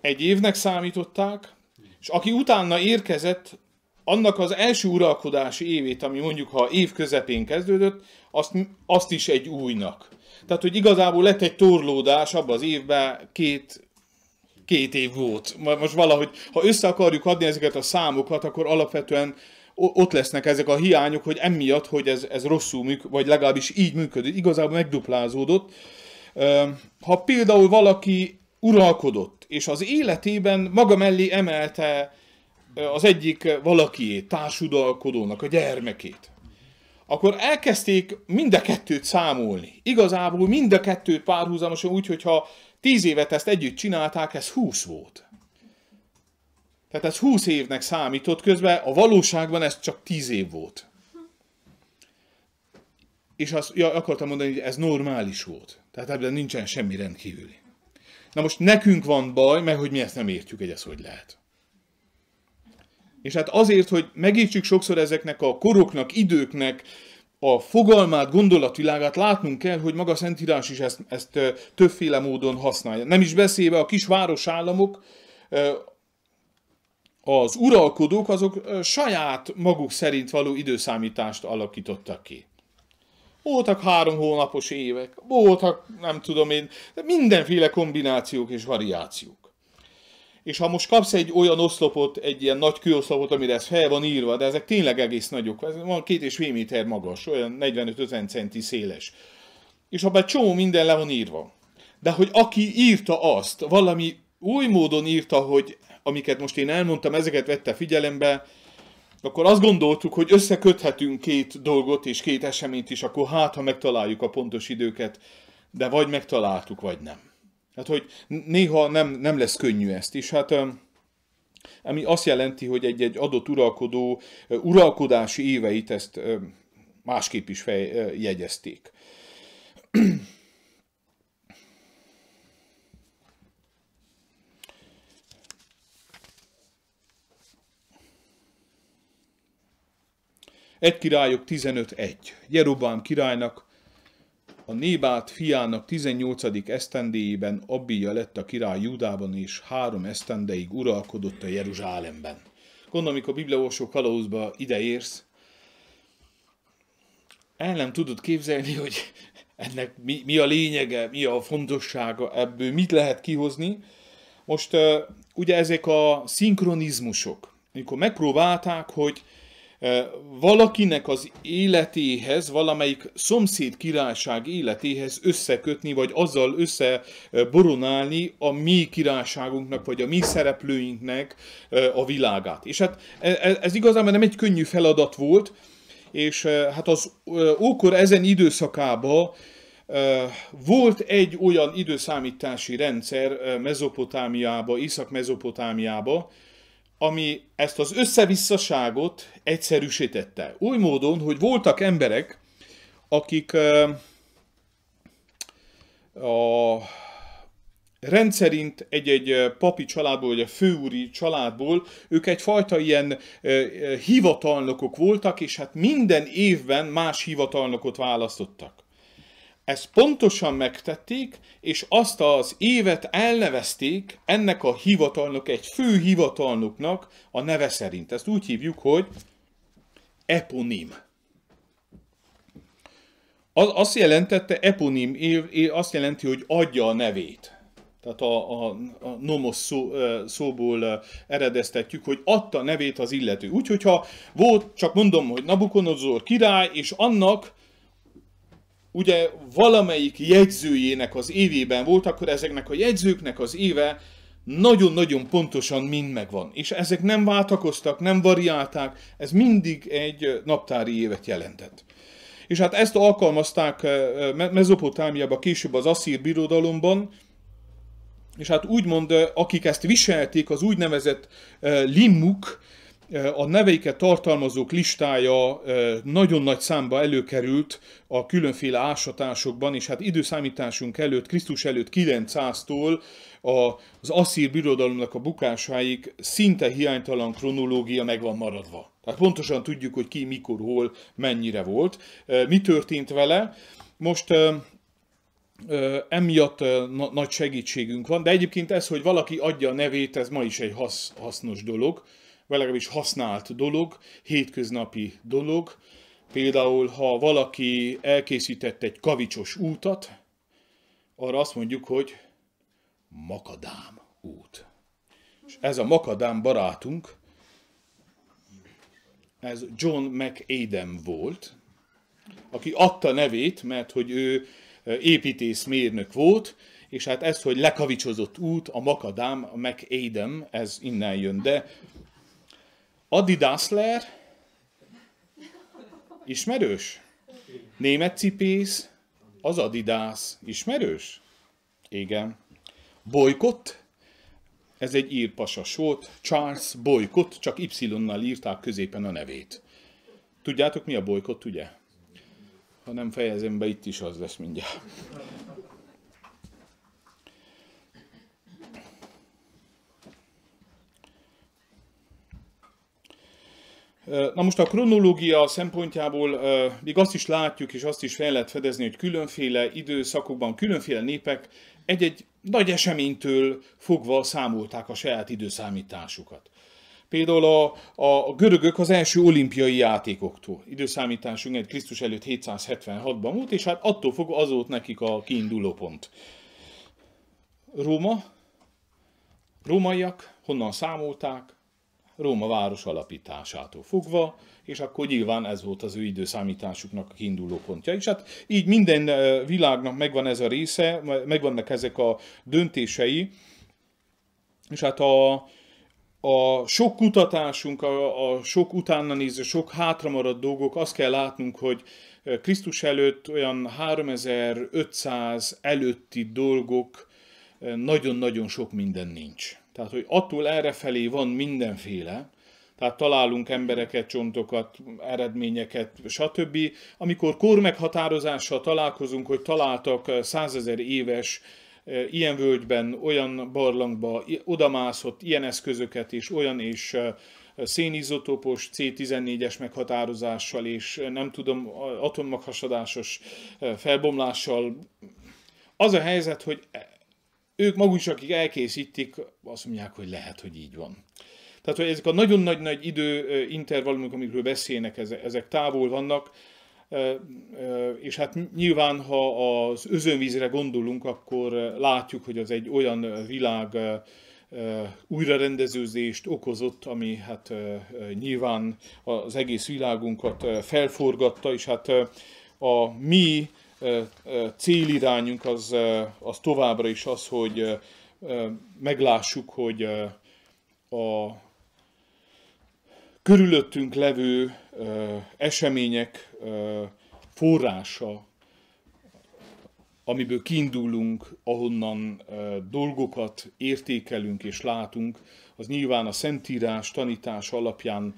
egy évnek számították, és aki utána érkezett, annak az első uralkodási évét, ami mondjuk ha év közepén kezdődött, azt, azt is egy újnak. Tehát, hogy igazából lett egy torlódás abban az évben két, két év volt. Most valahogy, ha össze akarjuk adni ezeket a számokat, akkor alapvetően ott lesznek ezek a hiányok, hogy emiatt, hogy ez, ez rosszul működik, vagy legalábbis így működik, igazából megduplázódott. Ha például valaki uralkodott, és az életében maga mellé emelte az egyik valakiét, társudalkodónak a gyermekét, akkor elkezdték mind a kettőt számolni. Igazából mind a kettőt párhuzamosan úgy, hogyha tíz évet ezt együtt csinálták, ez húsz volt. Tehát ez húsz évnek számított, közben a valóságban ez csak tíz év volt. És azt ja, akartam mondani, hogy ez normális volt. Tehát ebben nincsen semmi rendkívüli. Na most nekünk van baj, mert hogy mi ezt nem értjük, hogy ez hogy lehet. És hát azért, hogy megértsük sokszor ezeknek a koroknak, időknek a fogalmát, gondolatvilágát, látnunk kell, hogy maga Szentírás is ezt, ezt többféle módon használja. Nem is beszélve a kis városállamok, az uralkodók azok saját maguk szerint való időszámítást alakítottak ki. Voltak három hónapos évek, voltak nem tudom én, mindenféle kombinációk és variációk és ha most kapsz egy olyan oszlopot, egy ilyen nagy kőoszlopot, amire ez fel van írva, de ezek tényleg egész nagyok, ez van két és fél méter magas, olyan 45-50 centi széles. És abban csomó minden le van írva. De hogy aki írta azt, valami új módon írta, hogy amiket most én elmondtam, ezeket vette figyelembe, akkor azt gondoltuk, hogy összeköthetünk két dolgot és két eseményt is, akkor hát, ha megtaláljuk a pontos időket, de vagy megtaláltuk, vagy nem. Hát, hogy néha nem, nem lesz könnyű ezt is. Hát, ami azt jelenti, hogy egy, egy adott uralkodó uralkodási éveit ezt másképp is fej, jegyezték. Egy királyok 15.1. Jerobám királynak a Nébát fiának 18. esztendéjében Abbija lett a király Judában, és három esztendeig uralkodott a Jeruzsálemben. Gondolom, amikor bibliaolvasó kalauzba ideérsz, el nem tudod képzelni, hogy ennek mi, mi a lényege, mi a fontossága, ebből mit lehet kihozni. Most ugye ezek a szinkronizmusok, amikor megpróbálták, hogy valakinek az életéhez, valamelyik szomszéd királyság életéhez összekötni, vagy azzal összeboronálni a mi királyságunknak, vagy a mi szereplőinknek a világát. És hát e, e, ez igazából nem egy könnyű feladat volt, és hát az ókor ezen időszakában volt egy olyan időszámítási rendszer Mezopotámiába, Észak-Mezopotámiába, ami ezt az összevisszaságot egyszerűsítette. Új módon, hogy voltak emberek, akik a rendszerint egy-egy papi családból, vagy a főúri családból, ők egyfajta ilyen hivatalnokok voltak, és hát minden évben más hivatalnokot választottak. Ezt pontosan megtették, és azt az évet elnevezték ennek a hivatalnok, egy fő hivatalnoknak a neve szerint. Ezt úgy hívjuk, hogy eponim. Az, azt jelentette, eponim év, év, azt jelenti, hogy adja a nevét. Tehát a, a, a nomos szó, szóból eredeztetjük, hogy adta nevét az illető. Úgyhogy ha volt, csak mondom, hogy Nabukodonozor király, és annak ugye valamelyik jegyzőjének az évében volt, akkor ezeknek a jegyzőknek az éve nagyon-nagyon pontosan mind megvan. És ezek nem váltakoztak, nem variálták, ez mindig egy naptári évet jelentett. És hát ezt alkalmazták Mezopotámiában, később az Asszír birodalomban, és hát úgymond, akik ezt viselték, az úgynevezett limuk, Eh, a neveiket tartalmazók listája eh, nagyon nagy számba előkerült a különféle ásatásokban, és hát időszámításunk előtt, Krisztus előtt 900-tól az asszír birodalomnak a bukásáig szinte hiánytalan kronológia meg van maradva. Tehát pontosan tudjuk, hogy ki, mikor, hol, mennyire volt. Eh, mi történt vele? Most emiatt nagy segítségünk van, de egyébként ez, hogy valaki adja a nevét, ez ma is egy hasznos dolog vagy legalábbis használt dolog, hétköznapi dolog. Például, ha valaki elkészített egy kavicsos útat, arra azt mondjuk, hogy makadám út. És ez a makadám barátunk, ez John McAdam volt, aki adta nevét, mert hogy ő e, építészmérnök volt, és hát ez, hogy lekavicsozott út, a makadám, a McAdam, ez innen jön, de Adi Dassler, ismerős? Német cipész, az Adidas, ismerős? Igen. Bolykott, ez egy írpasas volt, Charles Bolykott, csak Y-nal írták középen a nevét. Tudjátok mi a bolykott, ugye? Ha nem fejezem be, itt is az lesz mindjárt. Na most a kronológia szempontjából még azt is látjuk, és azt is fel lehet fedezni, hogy különféle időszakokban különféle népek egy-egy nagy eseménytől fogva számolták a saját időszámításukat. Például a, a görögök az első olimpiai játékoktól. Időszámításunk egy Krisztus előtt 776-ban volt, és hát attól fog az volt nekik a kiinduló pont. Róma, rómaiak honnan számolták? Róma város alapításától fogva, és akkor nyilván ez volt az ő időszámításuknak a kiinduló pontja. És hát így minden világnak megvan ez a része, megvannak ezek a döntései, és hát a, a sok kutatásunk, a, a sok utána néző, sok hátramaradt dolgok, azt kell látnunk, hogy Krisztus előtt olyan 3500 előtti dolgok, nagyon-nagyon sok minden nincs. Tehát, hogy attól errefelé van mindenféle, tehát találunk embereket, csontokat, eredményeket, stb. Amikor kormeghatározással találkozunk, hogy találtak eh, százezer éves eh, ilyen völgyben, olyan barlangba, odamászott ilyen eszközöket és olyan és eh, szénizotópos C14-es meghatározással és nem tudom, atommaghasadásos felbomlással. Az a helyzet, hogy ők maguk is, akik elkészítik, azt mondják, hogy lehet, hogy így van. Tehát, hogy ezek a nagyon nagy-nagy idő intervallumok, amikről beszélnek, ezek távol vannak, és hát nyilván, ha az özönvízre gondolunk, akkor látjuk, hogy az egy olyan világ újrarendezőzést okozott, ami hát nyilván az egész világunkat felforgatta, és hát a mi célirányunk az, az továbbra is az, hogy meglássuk, hogy a körülöttünk levő események forrása, amiből kiindulunk, ahonnan dolgokat értékelünk és látunk, az nyilván a Szentírás tanítás alapján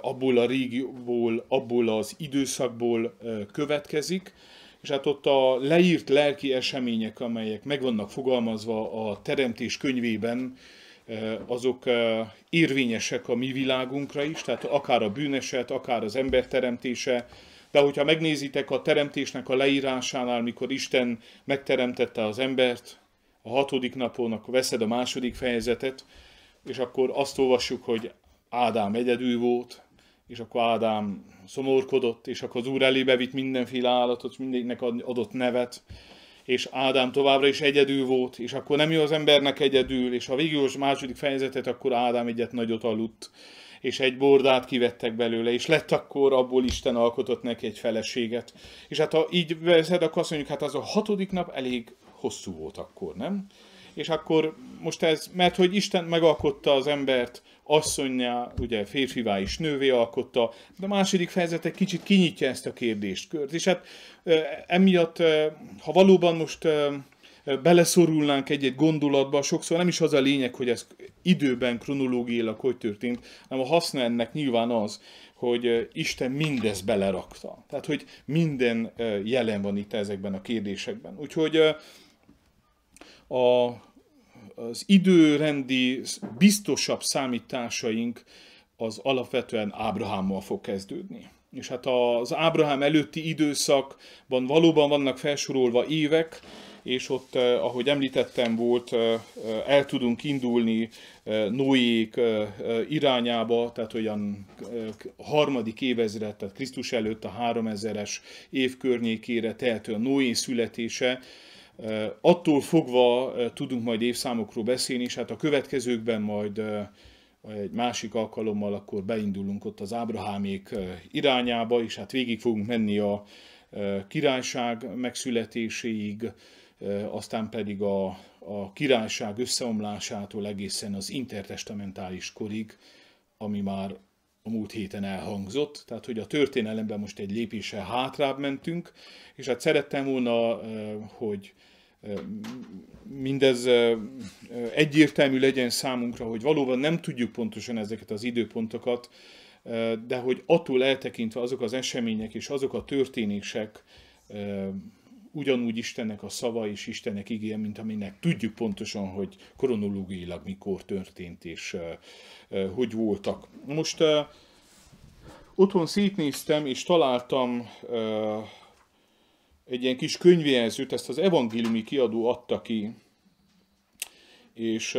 abból a régióból, abból az időszakból következik, és hát ott a leírt lelki események, amelyek meg vannak fogalmazva a Teremtés könyvében, eh, azok eh, érvényesek a mi világunkra is, tehát akár a bűneset, akár az ember teremtése, de hogyha megnézitek a teremtésnek a leírásánál, mikor Isten megteremtette az embert, a hatodik napónak veszed a második fejezetet, és akkor azt olvassuk, hogy Ádám egyedül volt, és akkor Ádám szomorkodott, és akkor az úr elébe vitt mindenféle állatot, mindegynek adott nevet, és Ádám továbbra is egyedül volt, és akkor nem jó az embernek egyedül, és ha végül második fejezetet, akkor Ádám egyet nagyot aludt, és egy bordát kivettek belőle, és lett akkor abból Isten alkotott neki egy feleséget. És hát ha így veszed, akkor azt mondjuk, hát az a hatodik nap elég hosszú volt akkor, nem? És akkor most ez, mert hogy Isten megalkotta az embert asszonyja ugye férfivá is nővé alkotta, de a második fejezet egy kicsit kinyitja ezt a kérdést kört. És hát emiatt, ha valóban most beleszorulnánk egy-egy gondolatba, sokszor nem is az a lényeg, hogy ez időben, kronológiailag hogy történt, hanem a haszna ennek nyilván az, hogy Isten mindez belerakta. Tehát, hogy minden jelen van itt ezekben a kérdésekben. Úgyhogy a az időrendi biztosabb számításaink az alapvetően Ábrahámmal fog kezdődni. És hát az Ábrahám előtti időszakban valóban vannak felsorolva évek, és ott, eh, ahogy említettem volt, eh, eh, el tudunk indulni Noék irányába, tehát olyan harmadik évezred, tehát Krisztus előtt a 3000-es év környékére tehető a Noé születése, Attól fogva tudunk majd évszámokról beszélni, és hát a következőkben majd egy másik alkalommal akkor beindulunk ott az Ábrahámék irányába, és hát végig fogunk menni a királyság megszületéséig, aztán pedig a, a királyság összeomlásától egészen az intertestamentális korig, ami már a múlt héten elhangzott, tehát hogy a történelemben most egy lépéssel hátrább mentünk, és hát szerettem volna, hogy mindez egyértelmű legyen számunkra, hogy valóban nem tudjuk pontosan ezeket az időpontokat, de hogy attól eltekintve azok az események és azok a történések ugyanúgy Istennek a szava és Istennek igéje, mint aminek tudjuk pontosan, hogy kronológiailag mikor történt és hogy voltak. Most otthon szétnéztem és találtam egy ilyen kis könyvjelzőt, ezt az evangéliumi kiadó adta ki, és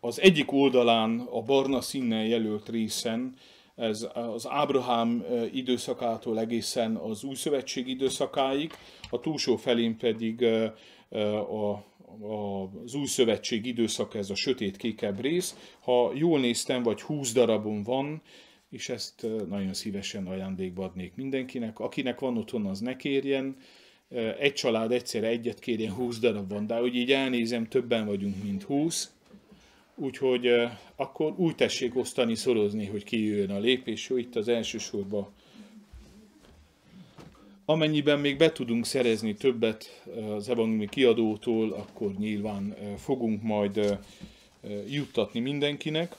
az egyik oldalán a barna színnel jelölt részen, ez az Ábrahám időszakától egészen az új szövetség időszakáig, a túlsó felén pedig a, a, az új szövetség időszak, ez a sötét kékebb rész. Ha jól néztem, vagy húsz darabon van, és ezt nagyon szívesen ajándékba adnék mindenkinek. Akinek van otthon, az ne kérjen. Egy család egyszer egyet kérjen, 20 darab van, de úgy így elnézem, többen vagyunk, mint 20. Úgyhogy akkor úgy tessék osztani, szorozni, hogy jön a lépés, jó, itt az elsősorban Amennyiben még be tudunk szerezni többet az evangéliumi kiadótól, akkor nyilván fogunk majd juttatni mindenkinek.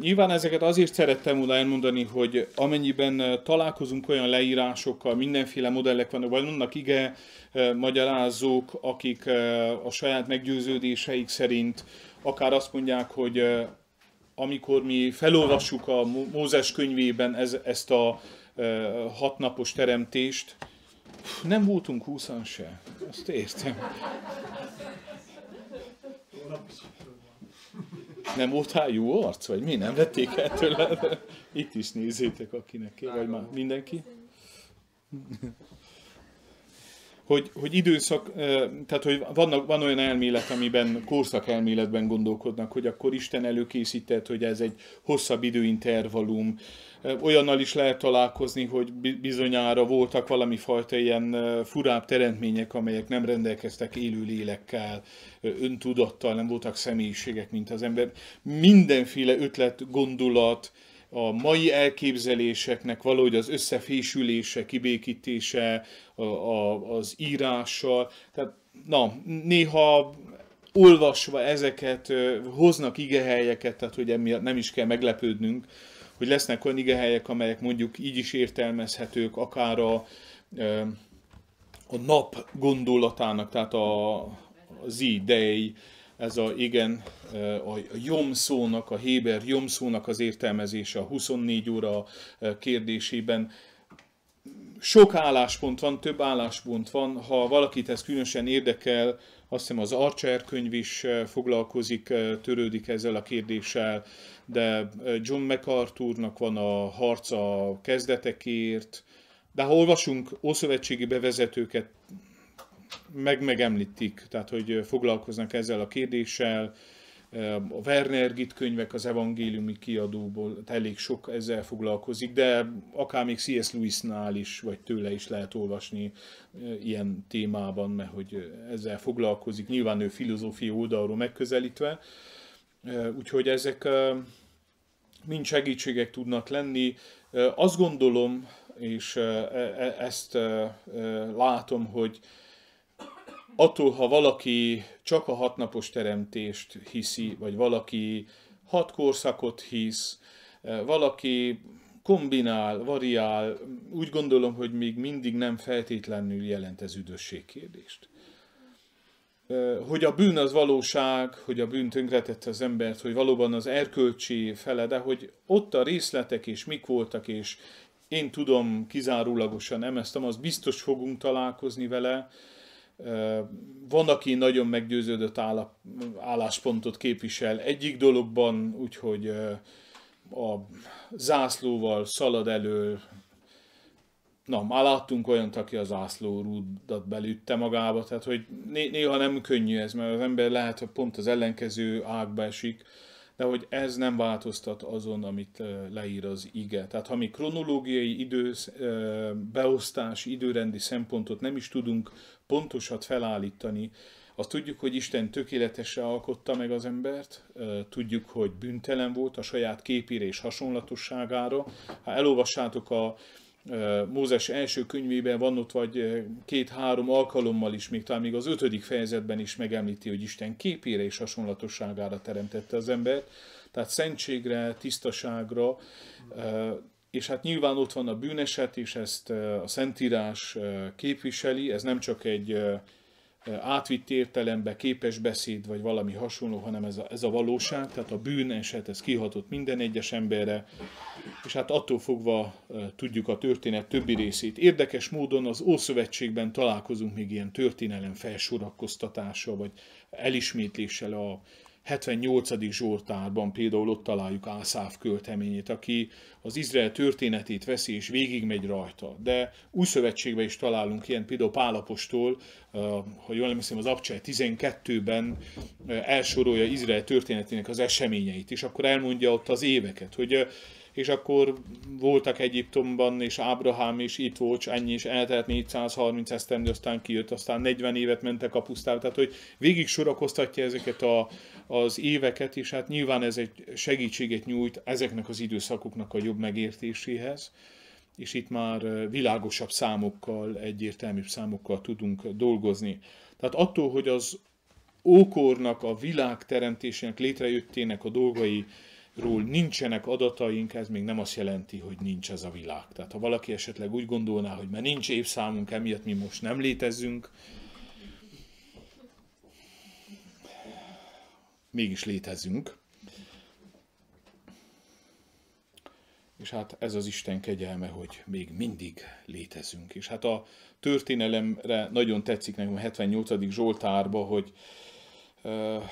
Nyilván ezeket azért szerettem volna elmondani, hogy amennyiben találkozunk olyan leírásokkal, mindenféle modellek vannak, vagy vannak ige magyarázók, akik a saját meggyőződéseik szerint akár azt mondják, hogy amikor mi felolvassuk a Mózes könyvében ez, ezt a hatnapos teremtést, nem voltunk húszan se. Azt értem. Nem voltál jó arc? Vagy mi nem vették el tőle? Itt is nézzétek, akinek kell, vagy már mindenki. Hogy, hogy időszak, tehát hogy vannak, van olyan elmélet, amiben korszak elméletben gondolkodnak, hogy akkor Isten előkészített, hogy ez egy hosszabb időintervallum, olyannal is lehet találkozni, hogy bizonyára voltak valami fajta ilyen furább teremtmények, amelyek nem rendelkeztek élő lélekkel, öntudattal, nem voltak személyiségek, mint az ember. Mindenféle ötlet, gondolat, a mai elképzeléseknek valahogy az összefésülése, kibékítése a, a, az írással. Tehát na, néha olvasva ezeket hoznak igehelyeket, tehát hogy emiatt nem is kell meglepődnünk, hogy lesznek olyan igehelyek, amelyek mondjuk így is értelmezhetők, akár a, a nap gondolatának, tehát a, az idei, ez a, igen, e, a jom szónak, a héber jom szónak az értelmezése a 24 óra e, kérdésében. Sok álláspont van, több álláspont van, ha valakit ez különösen érdekel, azt hiszem az Archer könyv is eh, foglalkozik, eh, törődik ezzel a kérdéssel, de eh, John MacArthurnak van a harca a kezdetekért, de ha olvasunk ószövetségi bevezetőket, meg megemlítik, tehát hogy foglalkoznak ezzel a kérdéssel, a Werner Git könyvek az evangéliumi kiadóból, elég sok ezzel foglalkozik, de akár még C.S. Lewis-nál is, vagy tőle is lehet olvasni ilyen témában, mert hogy ezzel foglalkozik, nyilván ő filozófia oldalról megközelítve, úgyhogy ezek mind segítségek tudnak lenni. Azt gondolom, és e, e, ezt látom, hogy attól, ha valaki csak a hatnapos teremtést hiszi, vagy valaki hat korszakot hisz, eh, valaki kombinál, variál, úgy gondolom, hogy még mindig nem feltétlenül jelent ez üdösség kérdést. Eh, hogy a bűn az valóság, hogy a bűn tönkretette az embert, hogy valóban az erkölcsi fele, de hogy ott a részletek és mik voltak, és én tudom kizárólagosan emeztem, az biztos fogunk találkozni vele, van, aki nagyon meggyőződött állap, álláspontot képvisel egyik dologban, úgyhogy a zászlóval szalad elő. Na, már láttunk olyant, aki a zászló rúdat belütte magába, tehát hogy néha nem könnyű ez, mert az ember lehet, hogy pont az ellenkező ágba esik, de hogy ez nem változtat azon, amit leír az ige. Tehát ha mi kronológiai idő, beosztás, időrendi szempontot nem is tudunk pontosat felállítani, azt tudjuk, hogy Isten tökéletesen alkotta meg az embert, tudjuk, hogy büntelen volt a saját képére és hasonlatosságára. Ha elolvassátok a Mózes első könyvében van ott vagy két-három alkalommal is, még talán még az ötödik fejezetben is megemlíti, hogy Isten képére és hasonlatosságára teremtette az embert, tehát szentségre, tisztaságra, és hát nyilván ott van a bűneset, és ezt a Szentírás képviseli, ez nem csak egy átvitt értelembe képes beszéd, vagy valami hasonló, hanem ez a, ez a valóság, tehát a bűn eset, ez kihatott minden egyes emberre, és hát attól fogva tudjuk a történet többi részét. Érdekes módon az Ószövetségben találkozunk még ilyen történelem felsorakoztatása, vagy elismétléssel a, 78. Zsoltárban például ott találjuk Ászáv költeményét, aki az Izrael történetét veszi és végigmegy rajta. De új szövetségben is találunk ilyen, például Pálapostól, ha jól emlékszem, az Abcsaj 12-ben elsorolja Izrael történetének az eseményeit, és akkor elmondja ott az éveket, hogy és akkor voltak Egyiptomban, és Ábrahám is itt volt, és ennyi is eltelt 430 esztendő, aztán kijött, aztán 40 évet mentek a pusztába, tehát hogy végig sorakoztatja ezeket a, az éveket, és hát nyilván ez egy segítséget nyújt ezeknek az időszakoknak a jobb megértéséhez, és itt már világosabb számokkal, egyértelműbb számokkal tudunk dolgozni. Tehát attól, hogy az ókornak, a világ teremtésének, létrejöttének a dolgai ról nincsenek adataink, ez még nem azt jelenti, hogy nincs ez a világ. Tehát ha valaki esetleg úgy gondolná, hogy mert nincs évszámunk, emiatt mi most nem létezünk, mégis létezünk. És hát ez az Isten kegyelme, hogy még mindig létezünk. És hát a történelemre nagyon tetszik nekem a 78. Zsoltárba, hogy uh,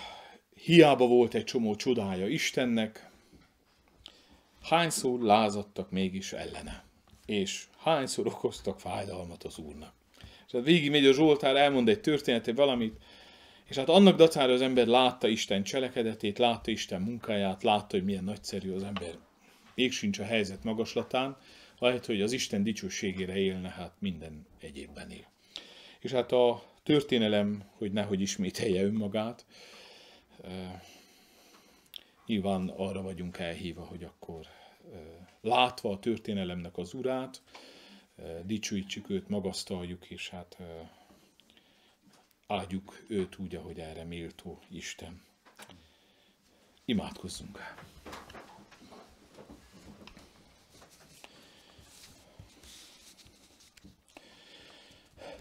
hiába volt egy csomó csodája Istennek, hányszor lázadtak mégis ellene, és hányszor okoztak fájdalmat az Úrnak. És hát végigmegy a Zsoltár, elmond egy történetet, valamit, és hát annak dacára az ember látta Isten cselekedetét, látta Isten munkáját, látta, hogy milyen nagyszerű az ember. Még sincs a helyzet magaslatán, lehet, hogy az Isten dicsőségére élne, hát minden egyébben él. És hát a történelem, hogy nehogy ismételje önmagát, eh, nyilván arra vagyunk elhívva, hogy akkor látva a történelemnek az urát, dicsőítsük őt, magasztaljuk, és hát áldjuk őt úgy, ahogy erre méltó Isten. Imádkozzunk!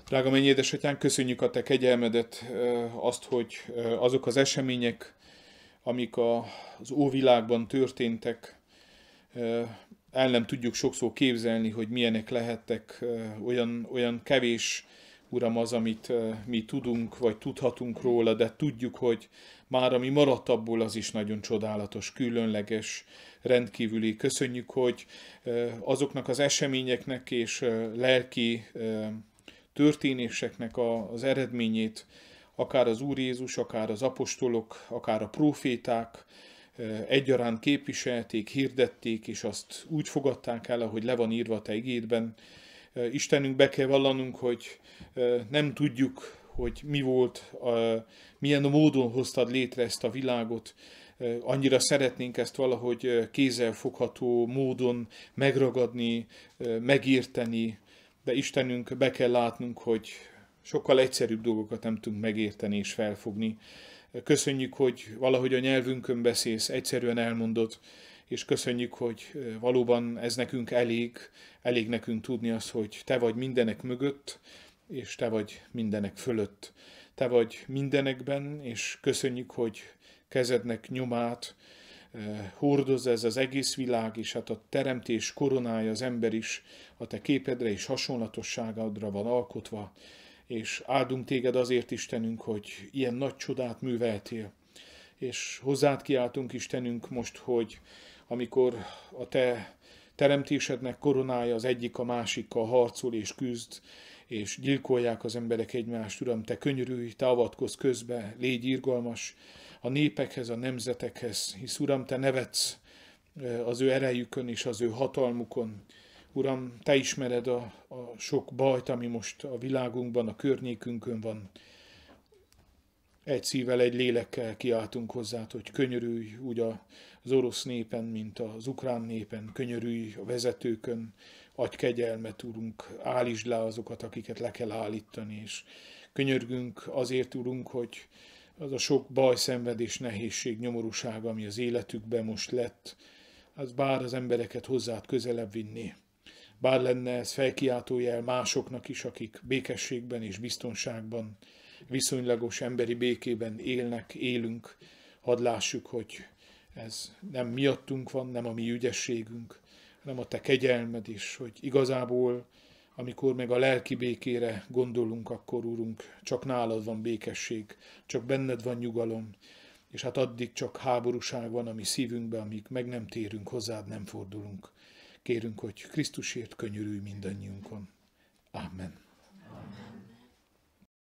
Drága mennyi édesatyán, köszönjük a te kegyelmedet, azt, hogy azok az események, amik az óvilágban történtek, el nem tudjuk sokszor képzelni, hogy milyenek lehettek olyan, olyan kevés Uram az, amit mi tudunk, vagy tudhatunk róla, de tudjuk, hogy már ami maradt abból, az is nagyon csodálatos, különleges, rendkívüli. Köszönjük, hogy azoknak az eseményeknek és lelki történéseknek az eredményét, akár az Úr Jézus, akár az apostolok, akár a proféták, Eh, egyaránt képviselték, hirdették, és azt úgy fogadták el, ahogy le van írva a te igédben. Eh, Istenünk, be kell vallanunk, hogy eh, nem tudjuk, hogy mi volt, milyen módon hoztad létre ezt a világot, annyira szeretnénk ezt valahogy kézzelfogható módon megragadni, megérteni, de Istenünk be kell látnunk, hogy sokkal egyszerűbb dolgokat nem tudunk megérteni és felfogni. Köszönjük, hogy valahogy a nyelvünkön beszélsz, egyszerűen elmondod, és köszönjük, hogy valóban ez nekünk elég, elég nekünk tudni azt, hogy te vagy mindenek mögött, és te vagy mindenek fölött. Te vagy mindenekben, és köszönjük, hogy kezednek nyomát hordoz ez az egész világ, és hát a teremtés koronája az ember is a te képedre és hasonlatosságadra van alkotva és áldunk téged azért, Istenünk, hogy ilyen nagy csodát műveltél. És hozzád kiáltunk, Istenünk, most, hogy amikor a te teremtésednek koronája az egyik a másikkal harcol és küzd, és gyilkolják az emberek egymást, Uram, te könyörülj, te avatkozz közbe, légy irgalmas a népekhez, a nemzetekhez, hisz Uram, te nevetsz eh, az ő erejükön és az ő hatalmukon, Uram, Te ismered a, a sok bajt, ami most a világunkban, a környékünkön van. Egy szívvel, egy lélekkel kiáltunk hozzá, hogy könyörülj úgy az orosz népen, mint az ukrán népen, könyörülj a vezetőkön, adj kegyelmet, Urunk, állítsd le azokat, akiket le kell állítani, és könyörgünk azért, Urunk, hogy az a sok baj, szenvedés, nehézség, nyomorúság, ami az életükben most lett, az bár az embereket hozzád közelebb vinni bár lenne ez jel másoknak is, akik békességben és biztonságban, viszonylagos emberi békében élnek, élünk, hadd lássuk, hogy ez nem miattunk van, nem a mi ügyességünk, hanem a te kegyelmed is, hogy igazából, amikor meg a lelki békére gondolunk, akkor, Úrunk, csak nálad van békesség, csak benned van nyugalom, és hát addig csak háborúság van a mi szívünkben, amíg meg nem térünk hozzád, nem fordulunk. Kérünk, hogy Krisztusért könyörülj mindannyiunkon. Amen.